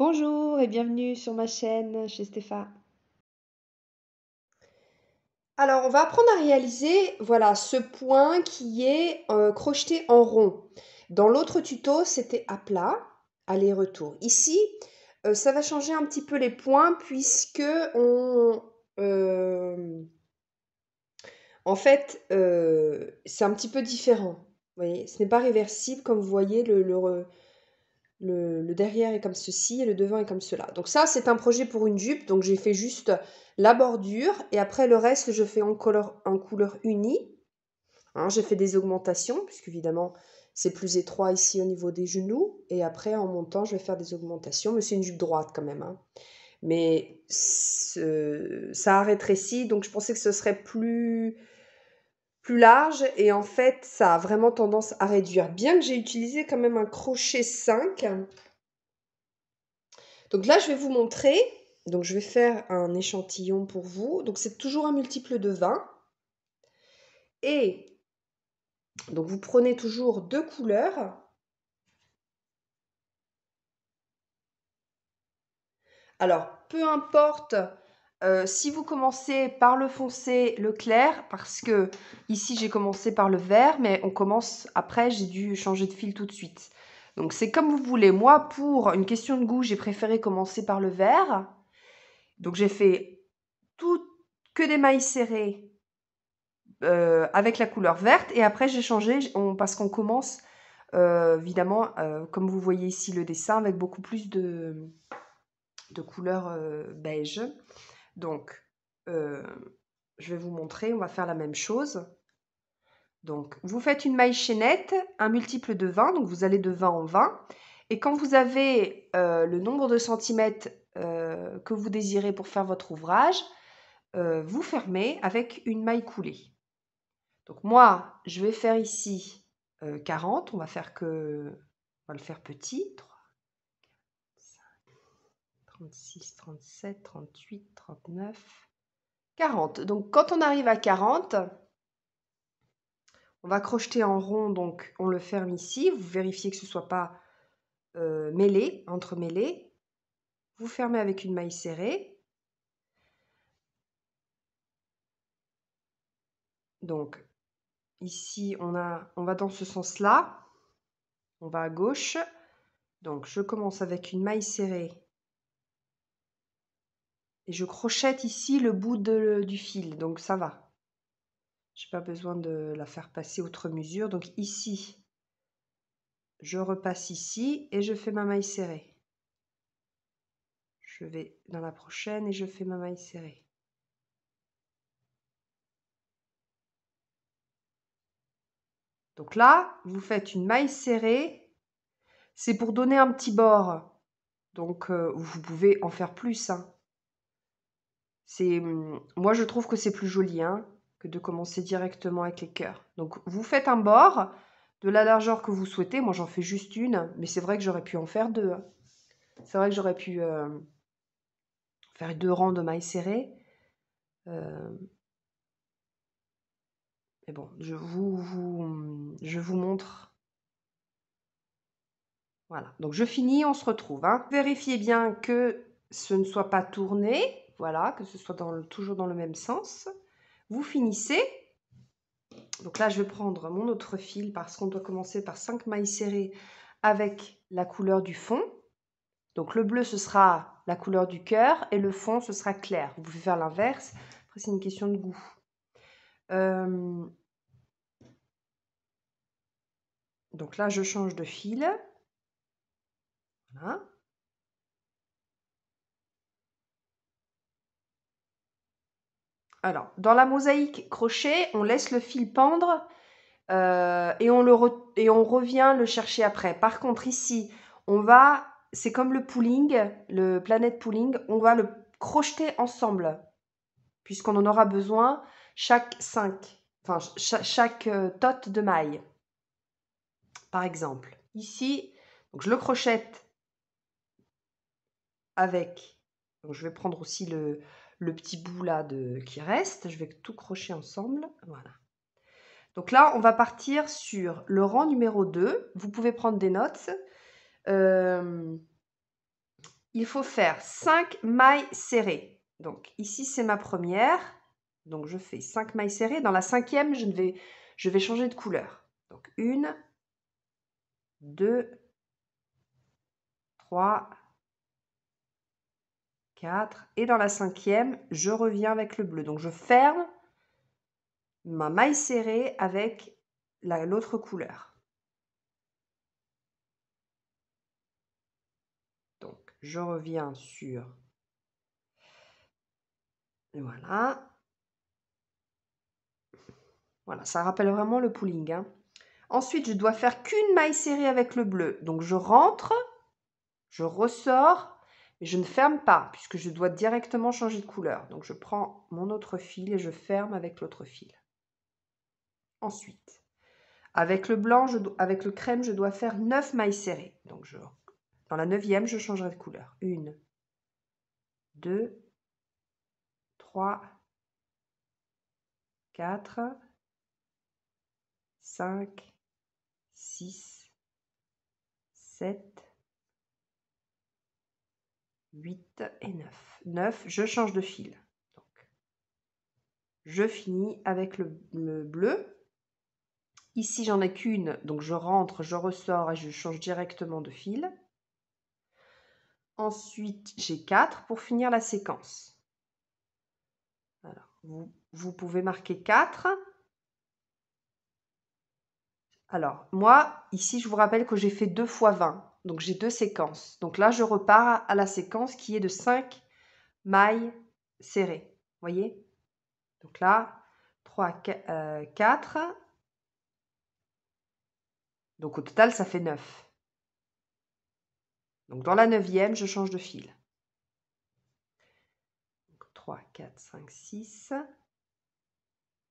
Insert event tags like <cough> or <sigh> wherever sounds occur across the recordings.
Bonjour et bienvenue sur ma chaîne chez Stéphane. Alors, on va apprendre à réaliser voilà ce point qui est euh, crocheté en rond. Dans l'autre tuto, c'était à plat, aller-retour. Ici, euh, ça va changer un petit peu les points puisque on euh, en fait, c'est un petit peu différent. Vous voyez, ce n'est pas réversible comme vous voyez le le, derrière est comme ceci et le devant est comme cela. Donc ça, c'est un projet pour une jupe. Donc j'ai fait juste la bordure et après le reste, je fais en couleur, en couleur unie. Hein, j'ai fait des augmentations puisque évidemment c'est plus étroit ici au niveau des genoux et après en montant, je vais faire des augmentations. Mais c'est une jupe droite quand même. Hein. Mais ça a ici. donc je pensais que ce serait plus plus large et en fait ça a vraiment tendance à réduire bien que j'ai utilisé quand même un crochet 5 donc là je vais vous montrer donc je vais faire un échantillon pour vous donc c'est toujours un multiple de 20 et donc vous prenez toujours deux couleurs alors peu importe euh, si vous commencez par le foncé, le clair, parce que ici j'ai commencé par le vert, mais on commence après, j'ai dû changer de fil tout de suite. Donc c'est comme vous voulez. Moi, pour une question de goût, j'ai préféré commencer par le vert. Donc j'ai fait tout que des mailles serrées euh, avec la couleur verte et après j'ai changé parce qu'on commence euh, évidemment comme vous voyez ici le dessin avec beaucoup plus de, couleurs beige. Donc, euh, je vais vous montrer, on va faire la même chose. Donc, vous faites une maille chaînette, un multiple de 20, donc vous allez de 20 en 20. Et quand vous avez euh, le nombre de centimètres euh, que vous désirez pour faire votre ouvrage, vous fermez avec une maille coulée. Donc moi, je vais faire ici 40, on va faire que... On va le faire petit, 36, 37, 38, 39, 40. Donc quand on arrive à 40, on va crocheter en rond, donc on le ferme ici. Vous vérifiez que ce ne soit pas euh, mêlé, entremêlé. Vous fermez avec une maille serrée. Donc ici, on, a, on va dans ce sens-là. On va à gauche. Donc je commence avec une maille serrée je crochète ici le bout du fil, donc ça va. Je n'ai pas besoin de la faire passer outre mesure. Donc ici, je repasse ici et je fais ma maille serrée. Je vais dans la prochaine et je fais ma maille serrée. Donc là, vous faites une maille serrée. C'est pour donner un petit bord. Donc euh, vous pouvez en faire plus. Hein. C'est, hum, moi, je trouve que c'est plus joli hein, que de commencer directement avec les cœurs. Donc, vous faites un bord de la largeur que vous souhaitez. Moi, j'en fais juste une, mais c'est vrai que j'aurais pu en faire deux. Hein. C'est vrai que j'aurais pu euh, faire deux rangs de mailles serrées. Euh, mais bon, je vous, montre. Voilà, donc je finis, on se retrouve. Hein. Vérifiez bien que ce ne soit pas tourné voilà, que ce soit toujours dans le même sens. Vous finissez. Donc là, je vais prendre mon autre fil parce qu'on doit commencer par 5 mailles serrées avec la couleur du fond. Donc le bleu, ce sera la couleur du cœur et le fond, ce sera clair. Vous pouvez faire l'inverse. Après, c'est une question de goût. Euh, donc là, je change de fil. Voilà. Alors, dans la mosaïque crochet, on laisse le fil pendre euh, et, on on revient le chercher après. Par contre, ici, on va, c'est comme le pooling, le planète pooling, on va le crocheter ensemble puisqu'on en aura besoin chaque 5, enfin chaque, euh, tot de maille. Par exemple, ici, donc je le crochète avec, je vais prendre aussi le, le petit bout là de, qui reste. Je vais tout crocher ensemble. Voilà. Donc là, on va partir sur le rang numéro 2. Vous pouvez prendre des notes. Euh, il faut faire 5 mailles serrées. Donc ici, c'est ma première. Donc je fais 5 mailles serrées. Dans la cinquième, je vais, je vais changer de couleur. Donc une, 2, 3, et dans la cinquième, je reviens avec le bleu. Donc je ferme ma maille serrée avec l'autre couleur. Donc je reviens sur... Voilà. Voilà, ça rappelle vraiment le pooling. Hein. Ensuite, je dois faire qu'une maille serrée avec le bleu. Donc je rentre, je ressors je ne ferme pas puisque je dois directement changer de couleur. Donc je prends mon autre fil et je ferme avec l'autre fil. Ensuite, avec le blanc, je avec le crème, je dois faire 9 mailles serrées. Donc je, dans la neuvième, je changerai de couleur. 1, 2, 3, 4, 5, 6, 7, 8 et 9. 9, je change de fil. Donc, je finis avec le, bleu. Ici, j'en ai qu'une, donc je rentre, je ressors et je change directement de fil. Ensuite, j'ai 4 pour finir la séquence. vous, vous pouvez marquer 4. Alors, moi, ici, je vous rappelle que j'ai fait 2 fois 20. Donc j'ai deux séquences. Donc là, je repars à la séquence qui est de 5 mailles serrées. voyez Donc là, 3, 4. Euh, Donc au total, ça fait 9. Donc dans la neuvième, je change de fil. 3, 4, 5, 6,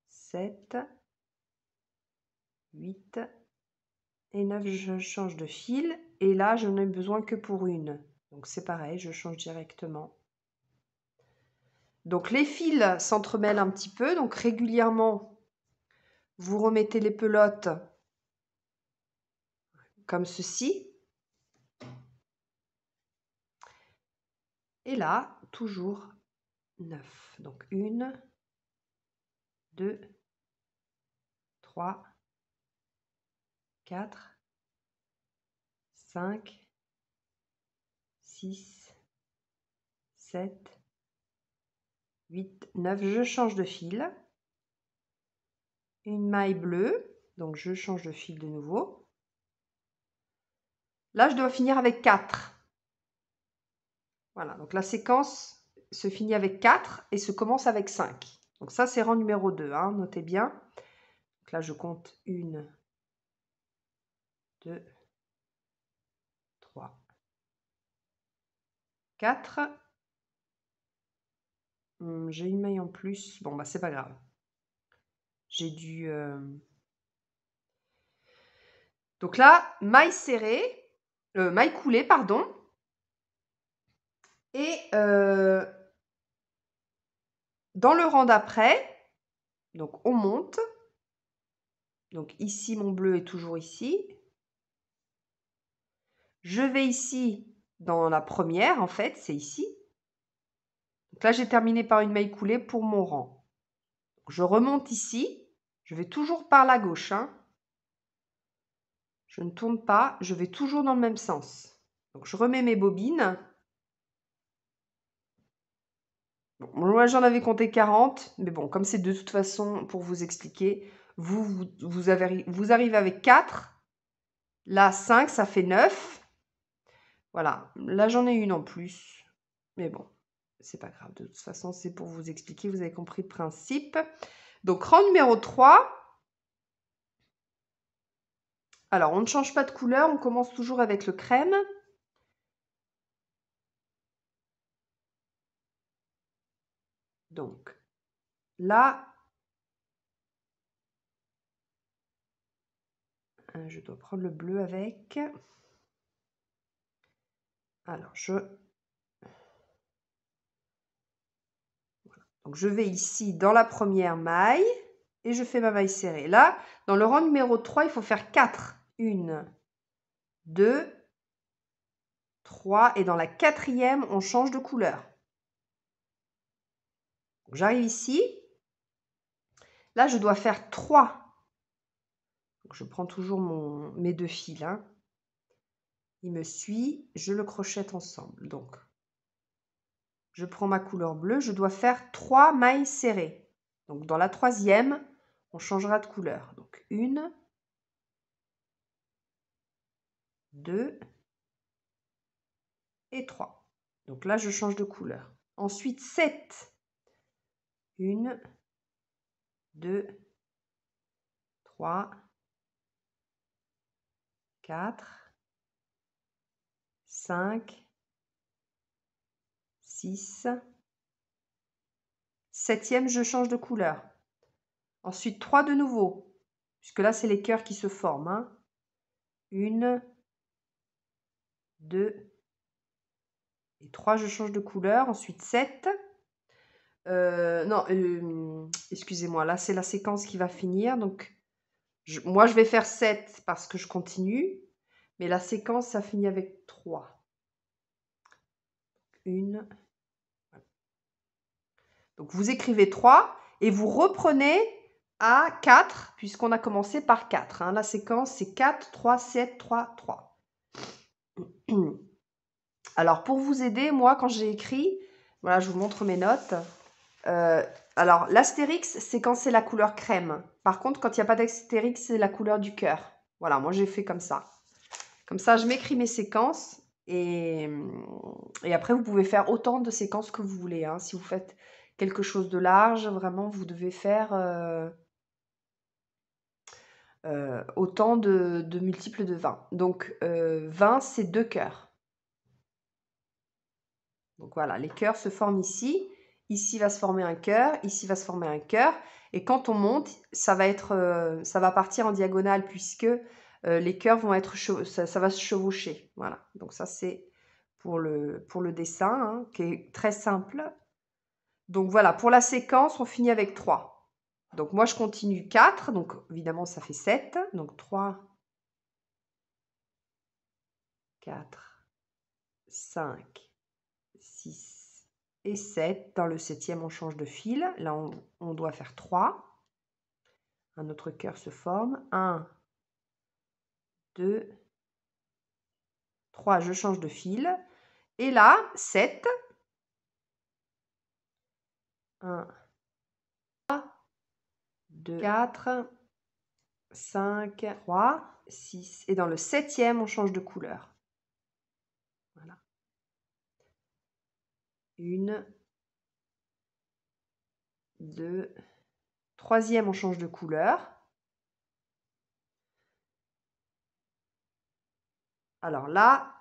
7, 8, et 9, je change de fil. Et là, je n'ai besoin que pour une. Donc c'est pareil, je change directement. Donc les fils s'entremêlent un petit peu. Donc régulièrement, vous remettez les pelotes comme ceci. Et là, toujours 9. Donc une, deux, trois. 4 5 6 7 8 9 Je change de fil. Une maille bleue, donc je change de fil de nouveau. Là, je dois finir avec 4. Voilà, donc la séquence se finit avec 4 et se commence avec 5. Donc ça, c'est rang numéro 2, hein, notez bien. là, je compte une 2, 3, 4. J'ai une maille en plus. Bon, bah c'est pas grave. J'ai dû... Euh, donc là, maille serrée, euh, maille coulée, pardon. Et euh, dans le rang d'après, donc on monte. Donc ici, mon bleu est toujours ici. Je vais ici dans la première, en fait, c'est ici. Donc là, j'ai terminé par une maille coulée pour mon rang. Je remonte ici. Je vais toujours par la gauche. Hein. Je ne tourne pas. Je vais toujours dans le même sens. Donc, je remets mes bobines. moi, j'en avais compté 40. Mais bon, comme c'est de toute façon pour vous expliquer, vous, vous arrivez avec 4. Là, 5, ça fait 9. Voilà, là j'en ai une en plus, mais bon, c'est pas grave, de toute façon c'est pour vous expliquer, vous avez compris le principe. Donc rang numéro 3. Alors on ne change pas de couleur, on commence toujours avec le crème. Donc là, hein, je dois prendre le bleu avec. Alors, je... je vais ici dans la première maille et je fais ma maille serrée. Là, dans le rang numéro 3, il faut faire 4. 1, 2, 3. Et dans la quatrième, on change de couleur. J'arrive ici. Là, je dois faire 3. je prends toujours mes deux fils. Hein il me suit, je le crochette ensemble. Donc, je prends ma couleur bleue, je dois faire trois mailles serrées. Donc, dans la troisième, on changera de couleur. Donc, une, deux et trois. Donc là, je change de couleur. Ensuite, sept. Une, deux, trois, quatre, 5, 6. Septième, je change de couleur. Ensuite, 3 de nouveau, puisque là, c'est les cœurs qui se forment. 1, hein. 2 et 3, je change de couleur. Ensuite, 7. Euh, non, euh, excusez-moi, là, c'est la séquence qui va finir. Donc, moi, je vais faire 7 parce que je continue. Mais la séquence, ça finit avec 3 une. Donc vous écrivez 3 et vous reprenez à 4 puisqu'on a commencé par 4. Hein. La séquence c'est 4, 3, 7, 3, 3. Alors pour vous aider, moi quand j'ai écrit, voilà je vous montre mes notes. Euh, alors l'astérix c'est quand c'est la couleur crème. Par contre quand il n'y a pas d'astérix c'est la couleur du cœur. Voilà moi j'ai fait comme ça. Comme ça je m'écris mes séquences Mm, et, après, vous pouvez faire autant de séquences que vous voulez. Hein. Si vous faites quelque chose de large, vraiment, vous devez faire euh, euh, autant de, multiples de 20. Donc, 20, euh, c'est deux cœurs. Donc voilà, les cœurs se forment ici. Ici va se former un cœur, ici va se former un cœur. Et quand on monte, ça va, être, ça va partir en diagonale puisque euh, les cœurs vont être ça, ça, va se chevaucher. Voilà. Donc ça c'est pour le, dessin hein, qui est très simple. Donc voilà, pour la séquence, on finit avec 3. Donc moi je continue 4, donc évidemment ça fait 7. Donc 3, 4, 5, 6 et 7. Dans le septième, on change de fil. Là, on doit faire 3. Un autre cœur se forme. 1, 2, 3, je change de fil. Et là, 7. 1, 2, 4, 5, 3, 6. Et dans le septième, on change de couleur. Voilà. Une, deux, troisième, on change de couleur. Alors là,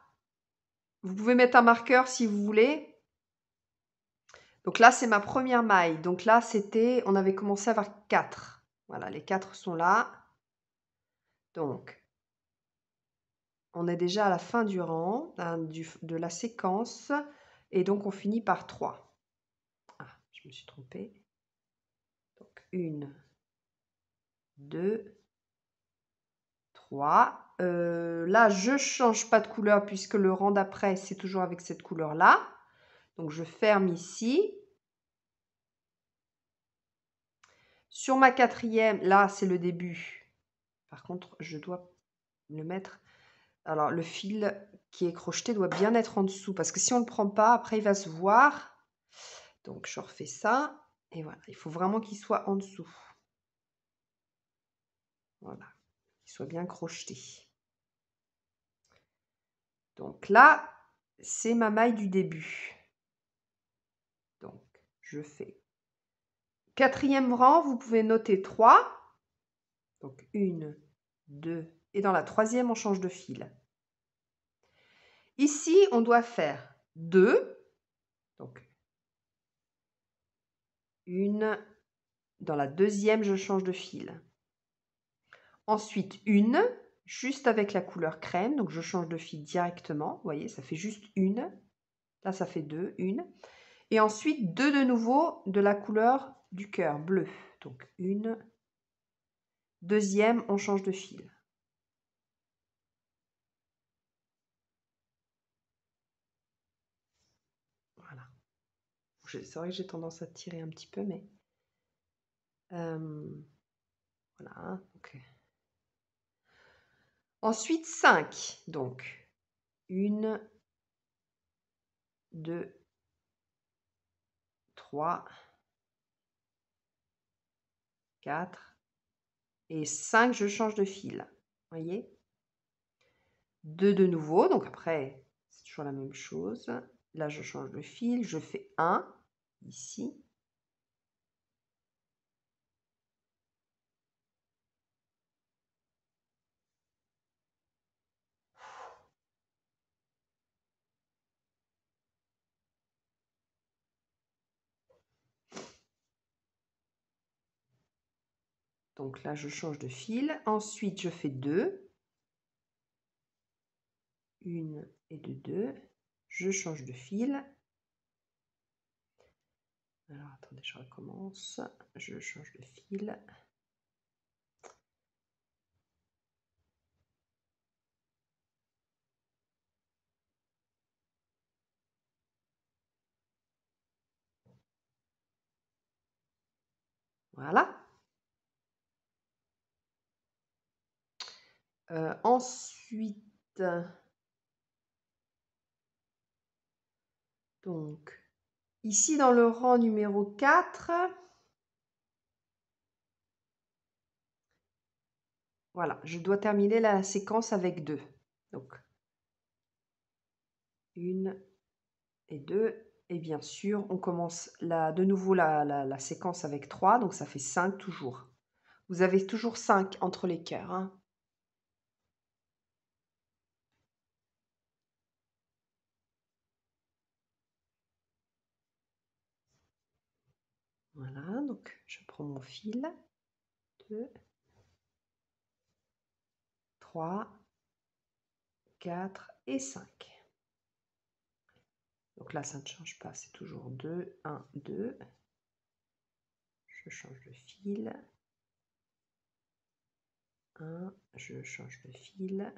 vous pouvez mettre un marqueur si vous voulez. Donc là, c'est ma première maille. Donc là, c'était, on avait commencé à avoir 4. Voilà, les 4 sont là. Donc, on est déjà à la fin du rang, hein, de la séquence. Et donc, on finit par 3. Ah, je me suis trompée. Donc, 1, 2, 3. Euh, là, je change pas de couleur puisque le rang d'après, c'est toujours avec cette couleur-là. Donc, je ferme ici. Sur ma quatrième, là, c'est le début. Par contre, je dois le mettre... Alors, le fil qui est crocheté doit bien être en dessous parce que si on ne le prend pas, après, il va se voir. Donc, je refais ça. Et voilà, il faut vraiment qu'il soit en dessous. Voilà, qu'il soit bien crocheté. Donc là, c'est ma maille du début. Donc, je fais quatrième rang, vous pouvez noter 3. Donc, une, deux, et dans la troisième, on change de fil. Ici, on doit faire deux Donc, une, dans la deuxième, je change de fil. Ensuite, une, juste avec la couleur crème. Donc je change de fil directement. Vous voyez, ça fait juste une. Là, ça fait deux, une. Et ensuite, deux de nouveau de la couleur du cœur bleu. Donc une. Deuxième, on change de fil. Voilà. C'est vrai que j'ai tendance à tirer un petit peu, mais... Euh, voilà, ok. Ensuite, 5. Donc, 1, 2, 3, 4 et 5, je change de fil. Voyez 2 de nouveau, donc après, c'est toujours la même chose. Là, je change de fil, je fais 1 ici, Donc là, je change de fil. Ensuite, je fais deux. Une et de 2. Je change de fil. Alors, attendez, je recommence. Je change de fil. Voilà. Euh, ensuite, donc, ici dans le rang numéro 4, voilà, je dois terminer la séquence avec 2. Donc, 1 et 2. Et bien sûr, on commence de nouveau la, la séquence avec 3, donc ça fait 5 toujours. Vous avez toujours 5 entre les cœurs. Hein. mon fil. 2, 3, 4 et 5. Donc là, ça ne change pas, c'est toujours 2, 1, 2. Je change de fil. 1, je change de fil.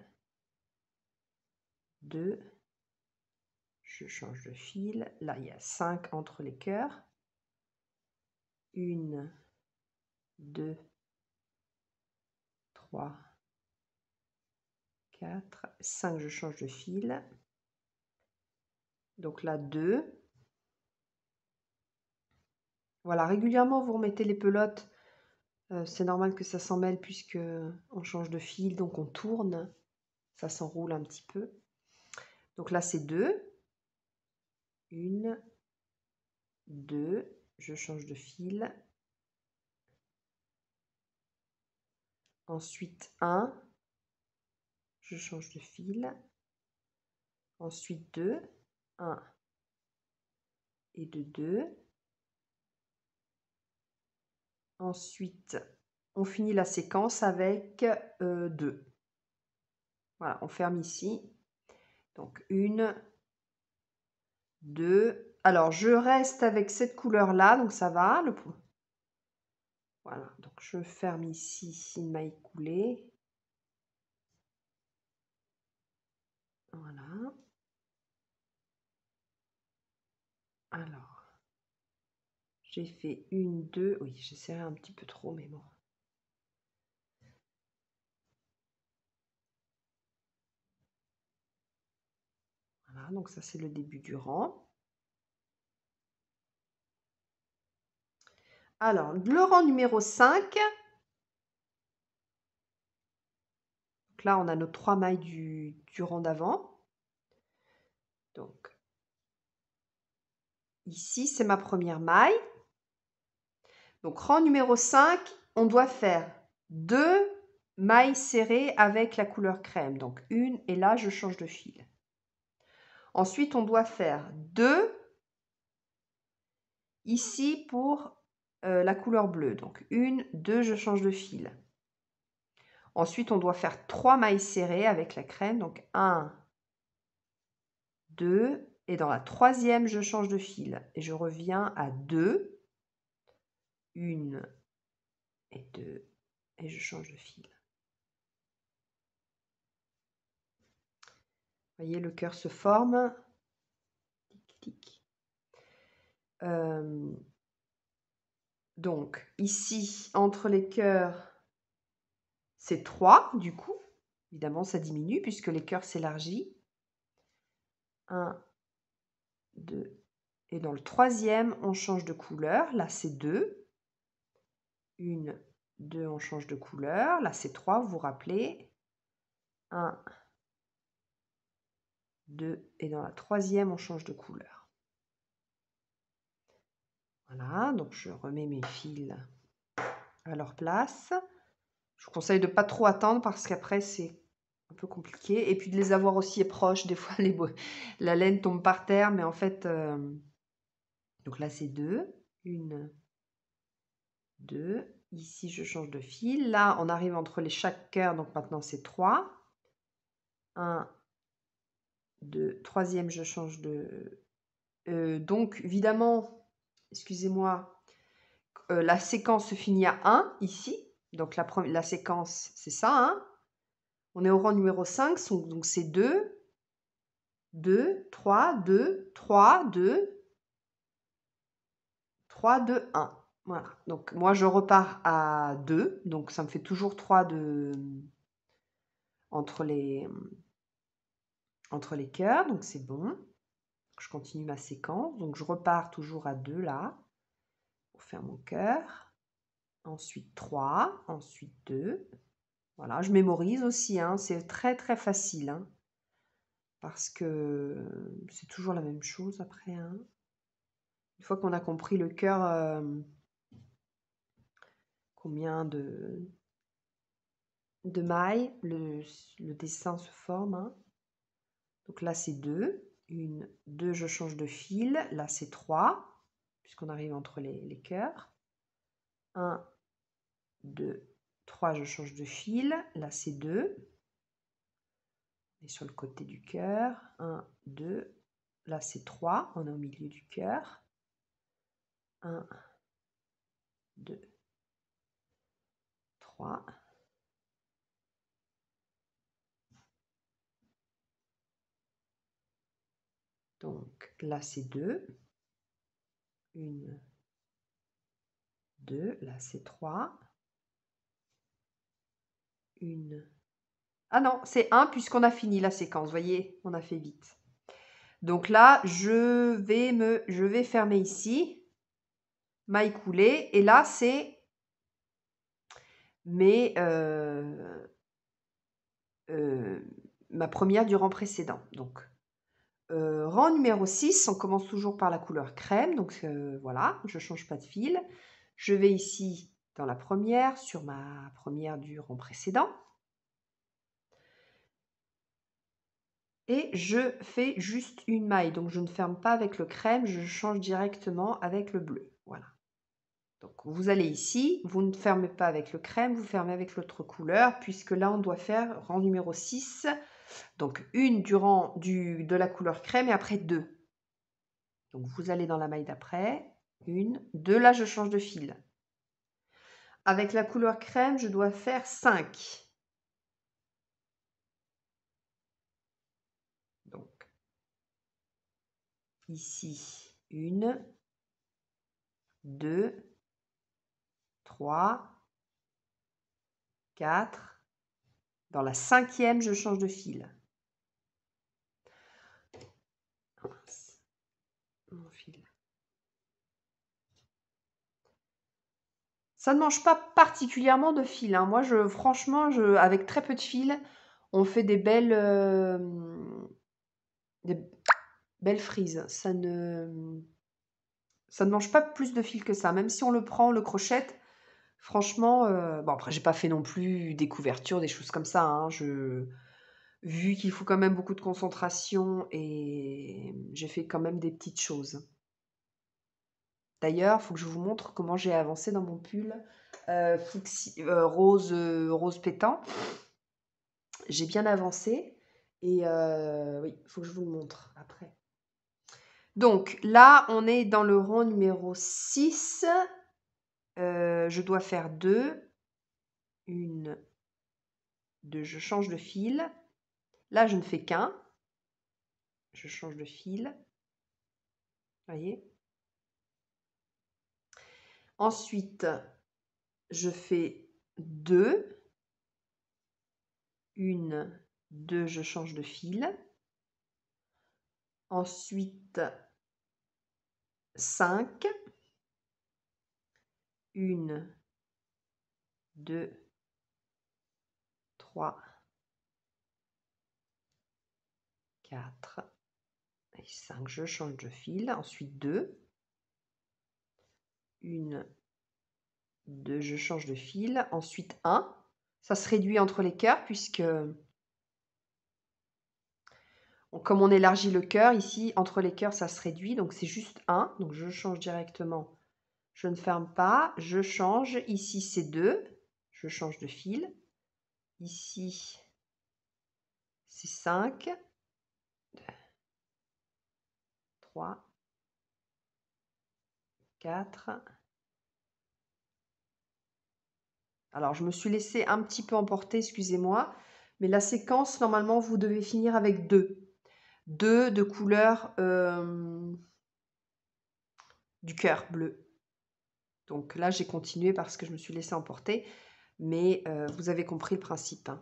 2, je change de fil. Là, il y a 5 entre les cœurs. 1, 2, 3, 4, 5, je change de fil. Donc là, 2. Voilà, régulièrement, vous remettez les pelotes. Euh, c'est normal que ça s'en mêle puisque on change de fil, donc on tourne. Ça s'enroule un petit peu. Donc là, c'est 2. 1, 2, je change de fil. Ensuite 1, je change de fil. Ensuite 2, 1 et de 2. Ensuite, on finit la séquence avec 2. Euh, voilà, on ferme ici. Donc 1, 2. Alors, je reste avec cette couleur-là, donc ça va. Le, voilà, donc je ferme ici une maille coulée. Voilà. Alors, j'ai fait une, deux. Oui, j'ai serré un petit peu trop, mais bon. Voilà, donc ça c'est le début du rang. Alors, le rang numéro 5. là, on a nos trois mailles du, du rang d'avant. Donc, ici, c'est ma première maille. Donc, rang numéro 5, on doit faire deux mailles serrées avec la couleur crème. Donc, une et là, je change de fil. Ensuite, on doit faire deux ici pour euh, la couleur bleue. Donc une, deux, je change de fil. Ensuite, on doit faire trois mailles serrées avec la crème. Donc un 2, et dans la troisième, je change de fil et je reviens à deux une et deux et je change de fil. voyez, le cœur se forme. Euh, donc ici, entre les cœurs, c'est 3 du coup. Évidemment, ça diminue puisque les cœurs s'élargissent. 1, 2. Et dans le troisième, on change de couleur. Là, c'est 2. 1, 2, on change de couleur. Là, c'est 3, vous vous rappelez. 1, 2. Et dans la troisième, on change de couleur. Voilà, donc je remets mes fils à leur place. Je vous conseille de pas trop attendre parce qu'après c'est un peu compliqué. Et puis de les avoir aussi proches. Des fois, <laughs> les la laine tombe par terre, mais en fait... Euh, donc là, c'est deux. Une, deux. Ici, je change de fil. Là, on arrive entre les chaque cœur. Donc maintenant, c'est trois. Un, deux. Troisième, je change de... Euh, donc, évidemment, excusez-moi, euh, la séquence se finit à 1 ici. Donc la, la séquence, c'est ça. Hein. On est au rang numéro 5, donc c'est 2, 2, 3, 2, 3, 2, 3, 2, 1. Voilà. Donc moi, je repars à 2. Donc ça me fait toujours 3 de... entre les, entre les cœurs. Donc c'est bon je continue ma séquence. Donc je repars toujours à deux. là, pour faire mon cœur. Ensuite 3, ensuite 2. Voilà, je mémorise aussi, hein. c'est très très facile. Hein, parce que c'est toujours la même chose après. Hein. Une fois qu'on a compris le cœur, euh, combien de, mailles, le, le dessin se forme. Donc là c'est deux. 1, 2, je change de fil. Là, c'est 3, puisqu'on arrive entre les, les cœurs. 1, 2, 3, je change de fil. Là, c'est 2. Et sur le côté du cœur. 1, 2. Là, c'est 3. On est au milieu du cœur. 1, 2, 3. Donc là, c'est 2. 1, 2. Là, c'est 3. 1. Ah non, c'est 1 puisqu'on a fini la séquence. vous voyez, on a fait vite. Donc là, je vais, me, je vais fermer ici. Maille coulée. Et là, c'est mais euh, euh, ma première du rang précédent. Donc, euh, rang numéro 6, on commence toujours par la couleur crème, donc euh, voilà, je ne change pas de fil. Je vais ici dans la première, sur ma première du rang précédent. Et je fais juste une maille, donc je ne ferme pas avec le crème, je change directement avec le bleu. Voilà. Donc vous allez ici, vous ne fermez pas avec le crème, vous fermez avec l'autre couleur, puisque là on doit faire rang numéro 6 donc une durant du, de la couleur crème et après deux. Donc vous allez dans la maille d'après, une, deux, là je change de fil. Avec la couleur crème, je dois faire cinq. Donc ici, une, deux, trois, quatre, dans la cinquième, je change de fil. Ça ne mange pas particulièrement de fil. Hein. Moi, je, franchement, je, avec très peu de fil, on fait des belles, euh, des belles frises. Ça ne, ça ne mange pas plus de fil que ça. Même si on le prend, on le crochette, Franchement, euh, bon après j'ai pas fait non plus des couvertures, des choses comme ça, hein. Je vu qu'il faut quand même beaucoup de concentration et j'ai fait quand même des petites choses. D'ailleurs, il faut que je vous montre comment j'ai avancé dans mon pull, euh, euh, rose, rose pétant. J'ai bien avancé et oui, oui, faut que je vous le montre après. Donc là, on est dans le rang numéro 6. Euh, je dois faire deux, une, deux, je change de fil. Là, je ne fais qu'un. Je change de fil. voyez Ensuite, je fais deux. Une, deux, je change de fil. Ensuite, cinq. 1, 2, 3, 4, 5, je change de fil. Ensuite, 2. 1, 2, je change de fil. Ensuite, 1. Ça se réduit entre les cœurs puisque comme on élargit le cœur ici, entre les cœurs, ça se réduit. Donc, c'est juste 1. Donc, je change directement je ne ferme pas, je change. Ici, c'est 2, je change de fil. Ici, c'est 5, 3, 4. Alors, je me suis laissé un petit peu emporter, excusez-moi, mais la séquence, normalement, vous devez finir avec 2. 2 de couleur euh, du cœur bleu. Donc là, j'ai continué parce que je me suis laissée emporter, mais euh, vous avez compris le principe. Hein.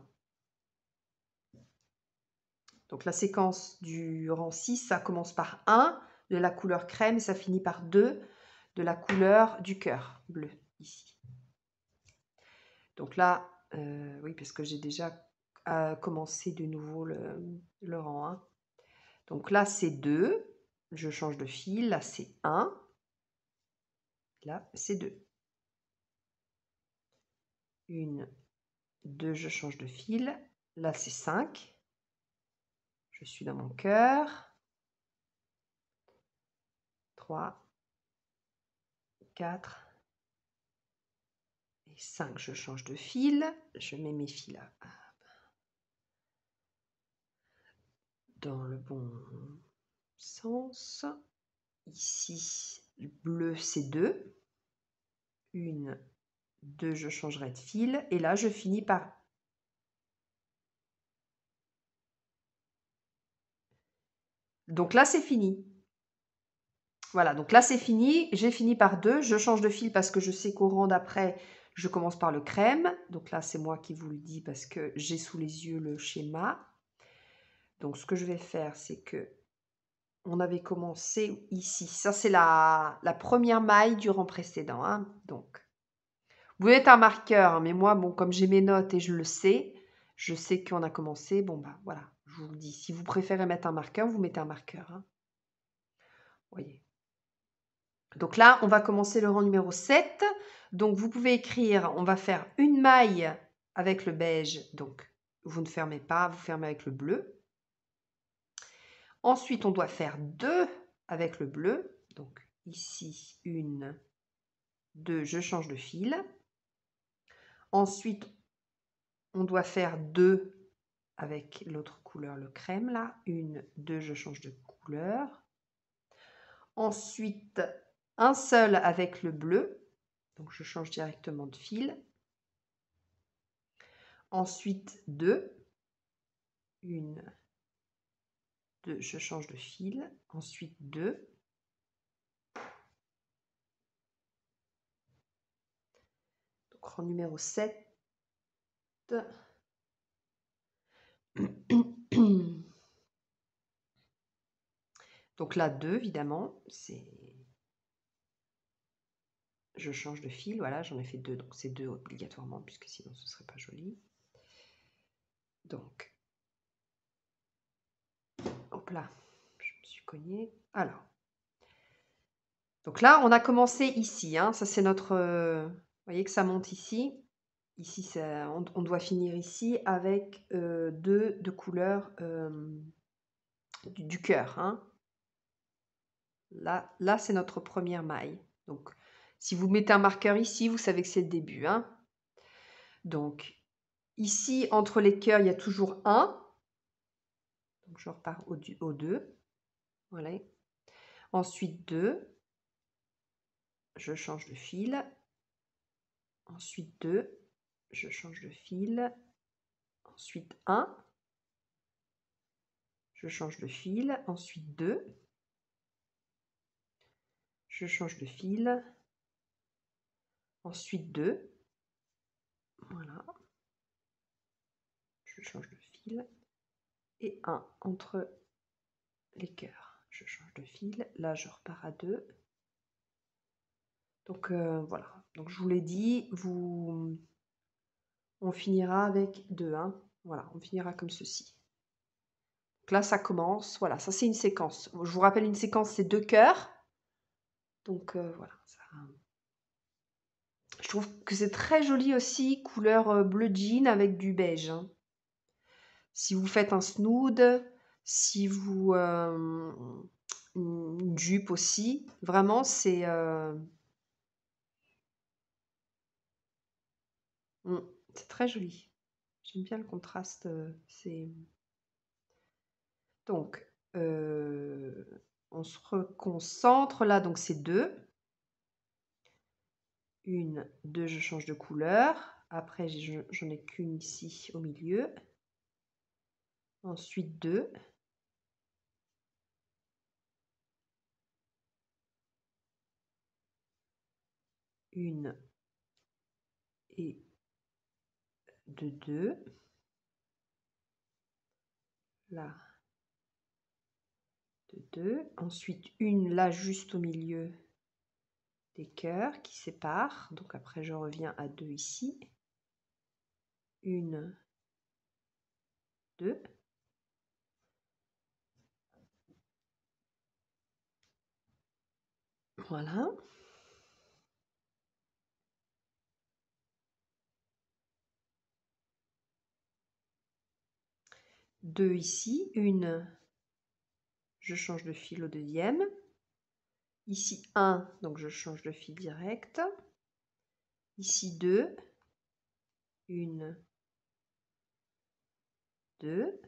Donc la séquence du rang 6, ça commence par 1 de la couleur crème ça finit par 2 de la couleur du cœur bleu ici. Donc là, euh, oui, parce que j'ai déjà euh, commencé de nouveau le rang 1. Donc là, c'est 2, je change de fil, là c'est 1, Là, c'est 2. Une, 2, je change de fil. Là, c'est 5. Je suis dans mon cœur. 3, 4 et 5. Je change de fil. Je mets mes fils là. dans le bon sens. Ici, bleu c'est deux. une, deux, je changerai de fil, et là je finis par Donc là c'est fini. Voilà, donc là c'est fini, j'ai fini par deux, je change de fil parce que je sais qu'au rang d'après, je commence par le crème. Donc là c'est moi qui vous le dis parce que j'ai sous les yeux le schéma. Donc ce que je vais faire c'est que on avait commencé ici. Ça, c'est la, première maille du rang précédent. Hein, donc, vous êtes un marqueur, hein, mais moi, bon, comme j'ai mes notes et je le sais, je sais qu'on a commencé. Bon, bah voilà, je vous dis. Si vous préférez mettre un marqueur, vous mettez un marqueur. Hein. Voyez. Donc là, on va commencer le rang numéro 7. Donc, vous pouvez écrire, on va faire une maille avec le beige. Donc, vous ne fermez pas, vous fermez avec le bleu. Ensuite, on doit faire deux avec le bleu. Donc ici, une, deux je change de fil. Ensuite, on doit faire deux avec l'autre couleur, le crème là. Une, deux je change de couleur. Ensuite, un seul avec le bleu. Donc je change directement de fil. Ensuite, deux, Une, 2, je change de fil, ensuite 2. Donc rang numéro 7. Donc là 2 évidemment, c'est je change de fil, voilà, j'en ai fait deux, donc c'est deux obligatoirement, puisque sinon ce serait pas joli. Donc, Hop là, je me suis cognée. Alors. Donc là, on a commencé ici. Hein. Ça, c'est notre... Euh, vous voyez que ça monte ici. Ici, on, doit finir ici avec euh, deux de couleurs euh, du, cœur. Hein. Là, là c'est notre première maille. Donc, si vous mettez un marqueur ici, vous savez que c'est le début. Hein. Donc, ici, entre les cœurs, il y a toujours un je repars au, au 2. Voilà. Ensuite 2. Je change de fil. Ensuite 2. Je change de fil. Ensuite 1. Je change de fil. Ensuite 2. Je change de fil. Ensuite 2. Voilà. Je change de fil et un entre les cœurs. Je change de fil, là je repars à deux. Donc euh, voilà, donc je vous l'ai dit, vous... on finira avec 2. Hein. Voilà, on finira comme ceci. Donc là ça commence, voilà, ça c'est une séquence. Je vous rappelle une séquence, c'est deux cœurs. Donc euh, voilà, Je trouve que c'est très joli aussi, couleur euh, bleu jean avec du beige. Hein. Si vous faites un snood, si vous... Euh, une jupe aussi. Vraiment, c'est... Euh, hmm, c'est très joli. J'aime bien le contraste. Euh, c'est... Donc, on se reconcentre là, donc c'est deux. Une, deux, je change de couleur. Après, j'en ai qu'une ici au milieu ensuite deux une et de deux là, de deux ensuite une là juste au milieu des cœurs qui séparent, donc après je reviens à deux ici, une, deux, Voilà. Deux ici, une, je change de fil au deuxième. Ici un donc je change de fil direct. Ici deux une, deux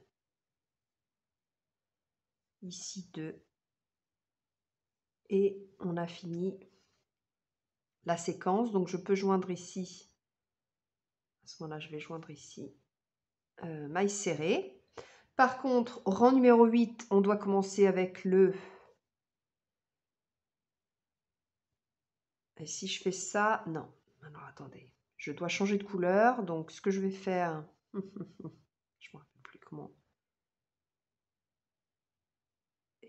Ici deux et on a fini la séquence. Donc je peux joindre ici, à ce moment-là je vais joindre ici, euh, maille serrée. Par contre, rang numéro 8, on doit commencer avec le... Et si je fais ça, non. Alors attendez, je dois changer de couleur. Donc ce que je vais faire, <laughs> je ne me rappelle plus comment.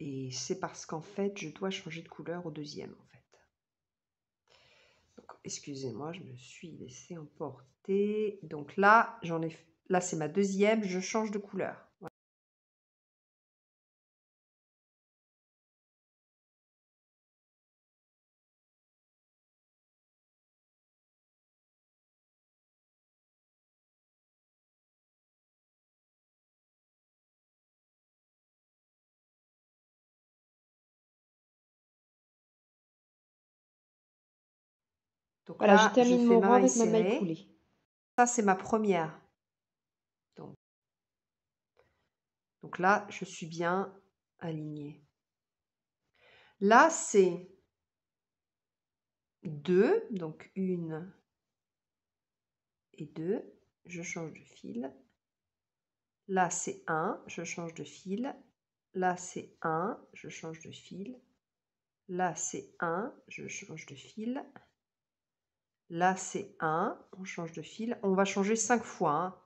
et c'est parce qu'en fait, je dois changer de couleur au deuxième, en fait. excusez-moi, je me suis laissé emporter. Donc là, j'en ai... Là, c'est ma deuxième, je change de couleur. Donc voilà, là, je termine je mon rang avec ma maille coulée. Ça, c'est ma première. Donc, donc là, je suis bien alignée. Là, c'est 2, donc 1 et 2, je change de fil. Là, c'est 1, je change de fil. Là, c'est 1, je change de fil. Là, c'est 1, je change de fil. Là, c'est 1. On change de fil. On va changer 5 fois. Hein.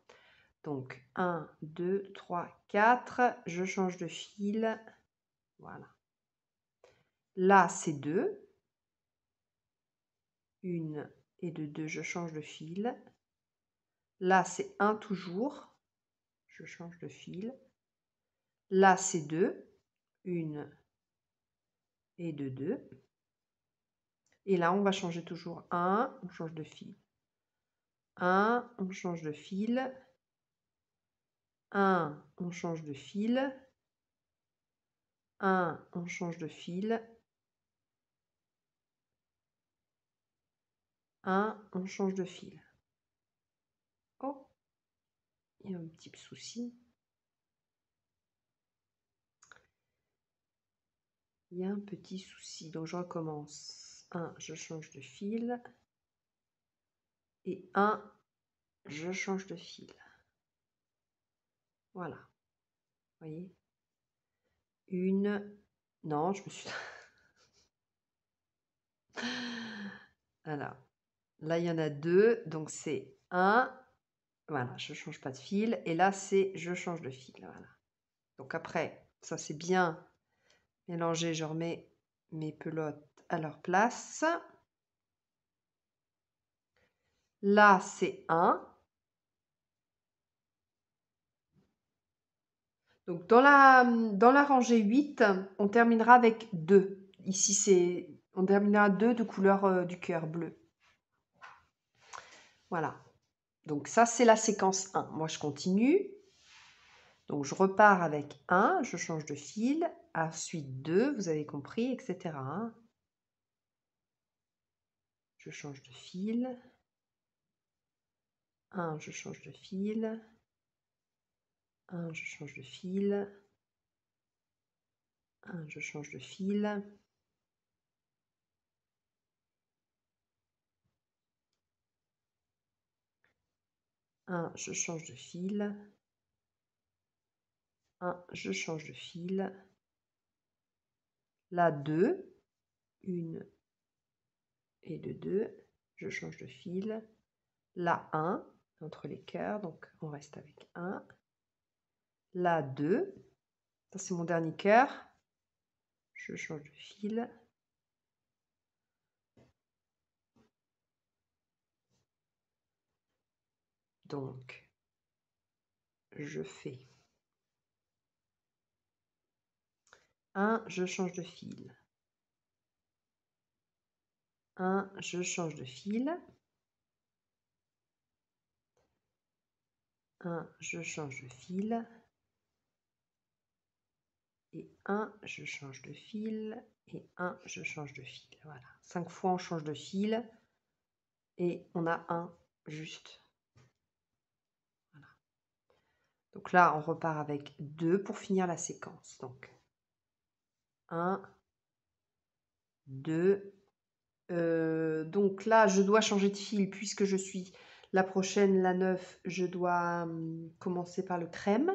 Donc 1, 2, 3, 4. Je change de fil. Voilà. Là, c'est 2. 1 et de 2, je change de fil. Là, c'est 1 toujours. Je change de fil. Là, c'est 2. 1 et de 2. Et là, on va changer toujours 1, on change de fil. 1, on change de fil. 1, on change de fil. 1, on change de fil. 1, on change de fil. Oh, il y a un petit souci. Il y a un petit souci, donc je recommence je change de fil. Et un, je change de fil. Voilà. voyez Une. Non, je me suis. <laughs> voilà. Là, il y en a deux. Donc, c'est un. Voilà, je change pas de fil. Et là, c'est je change de fil. Voilà. Donc, après, ça, c'est bien mélangé. Je remets mes pelotes à leur place. Là, c'est 1. Donc dans la, dans la rangée 8, on terminera avec 2. Ici, c'est on terminera 2 de couleur euh, du cœur bleu. Voilà. Donc ça, c'est la séquence 1. Moi, je continue. Donc je repars avec 1, je change de fil, ensuite 2, vous avez compris, etc je change de fil. 1, je change de fil. 1, je change de fil. 1, je change de fil. Un, je change de fil. 1, je change de fil. La 2. Une, et de 2. Je change de fil. La 1 entre les cœurs, donc on reste avec 1. La 2. Ça, c'est mon dernier cœur. Je change de fil. Donc, je fais 1, je change de fil. 1, je change de fil. 1, je change de fil. Et 1, je change de fil. Et 1, je change de fil. Voilà. 5 fois, on change de fil. Et on a 1 juste. Donc là, on repart avec 2 pour finir la séquence. Donc 1, 2, euh, donc là, je dois changer de fil puisque je suis la prochaine, la 9, je dois hum, commencer par le crème.